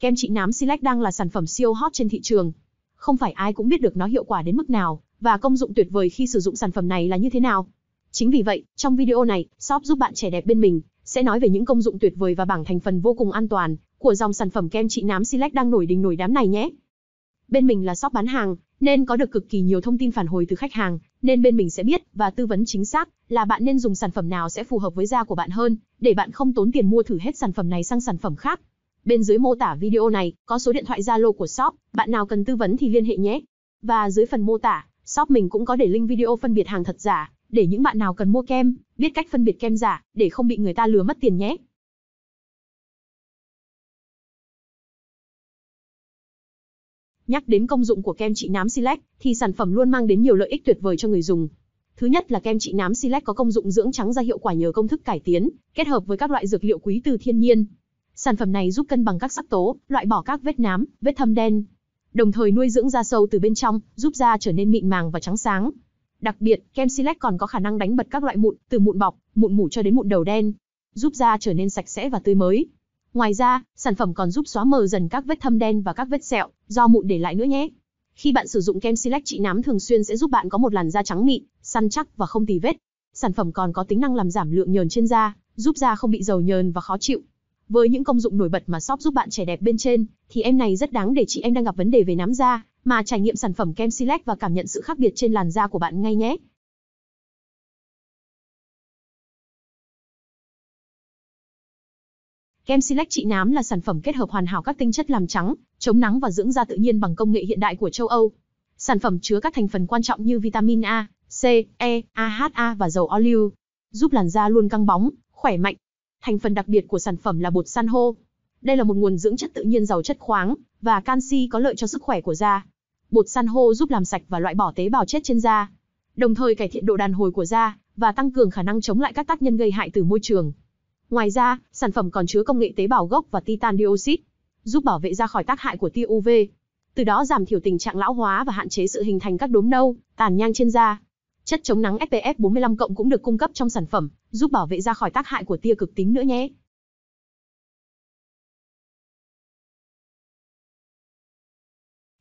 Kem trị nám Silex đang là sản phẩm siêu hot trên thị trường. Không phải ai cũng biết được nó hiệu quả đến mức nào, và công dụng tuyệt vời khi sử dụng sản phẩm này là như thế nào. Chính vì vậy, trong video này, shop giúp bạn trẻ đẹp bên mình sẽ nói về những công dụng tuyệt vời và bảng thành phần vô cùng an toàn của dòng sản phẩm kem trị nám Silex đang nổi đình nổi đám này nhé. Bên mình là shop bán hàng, nên có được cực kỳ nhiều thông tin phản hồi từ khách hàng, nên bên mình sẽ biết và tư vấn chính xác là bạn nên dùng sản phẩm nào sẽ phù hợp với da của bạn hơn, để bạn không tốn tiền mua thử hết sản phẩm này sang sản phẩm khác. Bên dưới mô tả video này có số điện thoại Zalo của shop, bạn nào cần tư vấn thì liên hệ nhé. Và dưới phần mô tả, shop mình cũng có để link video phân biệt hàng thật giả, để những bạn nào cần mua kem, biết cách phân biệt kem giả để không bị người ta lừa mất tiền nhé. Nhắc đến công dụng của kem trị nám Silex thì sản phẩm luôn mang đến nhiều lợi ích tuyệt vời cho người dùng. Thứ nhất là kem trị nám Silex có công dụng dưỡng trắng da hiệu quả nhờ công thức cải tiến, kết hợp với các loại dược liệu quý từ thiên nhiên, Sản phẩm này giúp cân bằng các sắc tố, loại bỏ các vết nám, vết thâm đen, đồng thời nuôi dưỡng da sâu từ bên trong, giúp da trở nên mịn màng và trắng sáng. Đặc biệt, kem Silex còn có khả năng đánh bật các loại mụn, từ mụn bọc, mụn mủ cho đến mụn đầu đen, giúp da trở nên sạch sẽ và tươi mới. Ngoài ra, sản phẩm còn giúp xóa mờ dần các vết thâm đen và các vết sẹo do mụn để lại nữa nhé. Khi bạn sử dụng kem Silex trị nám thường xuyên sẽ giúp bạn có một làn da trắng mịn, săn chắc và không tì vết. Sản phẩm còn có tính năng làm giảm lượng nhờn trên da, giúp da không bị dầu nhờn và khó chịu. Với những công dụng nổi bật mà shop giúp bạn trẻ đẹp bên trên, thì em này rất đáng để chị em đang gặp vấn đề về nám da, mà trải nghiệm sản phẩm kem Select và cảm nhận sự khác biệt trên làn da của bạn ngay nhé. Kem Select trị nám là sản phẩm kết hợp hoàn hảo các tinh chất làm trắng, chống nắng và dưỡng da tự nhiên bằng công nghệ hiện đại của châu Âu. Sản phẩm chứa các thành phần quan trọng như vitamin A, C, E, AHA và dầu olive, giúp làn da luôn căng bóng, khỏe mạnh, Thành phần đặc biệt của sản phẩm là bột san hô. Đây là một nguồn dưỡng chất tự nhiên giàu chất khoáng và canxi có lợi cho sức khỏe của da. Bột san hô giúp làm sạch và loại bỏ tế bào chết trên da, đồng thời cải thiện độ đàn hồi của da và tăng cường khả năng chống lại các tác nhân gây hại từ môi trường. Ngoài ra, sản phẩm còn chứa công nghệ tế bào gốc và titan dioxide, giúp bảo vệ da khỏi tác hại của tia UV, từ đó giảm thiểu tình trạng lão hóa và hạn chế sự hình thành các đốm nâu, tàn nhang trên da. Chất chống nắng SPF 45 cộng cũng được cung cấp trong sản phẩm, giúp bảo vệ da khỏi tác hại của tia cực tím nữa nhé.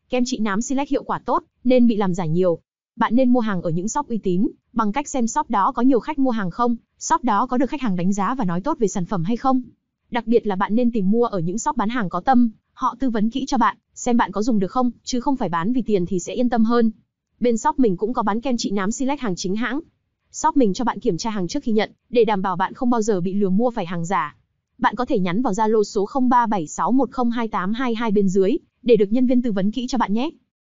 Kem trị nám Silex hiệu quả tốt, nên bị làm giả nhiều. Bạn nên mua hàng ở những shop uy tín, bằng cách xem shop đó có nhiều khách mua hàng không, shop đó có được khách hàng đánh giá và nói tốt về sản phẩm hay không. Đặc biệt là bạn nên tìm mua ở những shop bán hàng có tâm, họ tư vấn kỹ cho bạn, xem bạn có dùng được không, chứ không phải bán vì tiền thì sẽ yên tâm hơn. Bên shop mình cũng có bán kem trị nám Silex hàng chính hãng. Shop mình cho bạn kiểm tra hàng trước khi nhận, để đảm bảo bạn không bao giờ bị lừa mua phải hàng giả. Bạn có thể nhắn vào Zalo số 0376102822 bên dưới để được nhân viên tư vấn kỹ cho bạn nhé.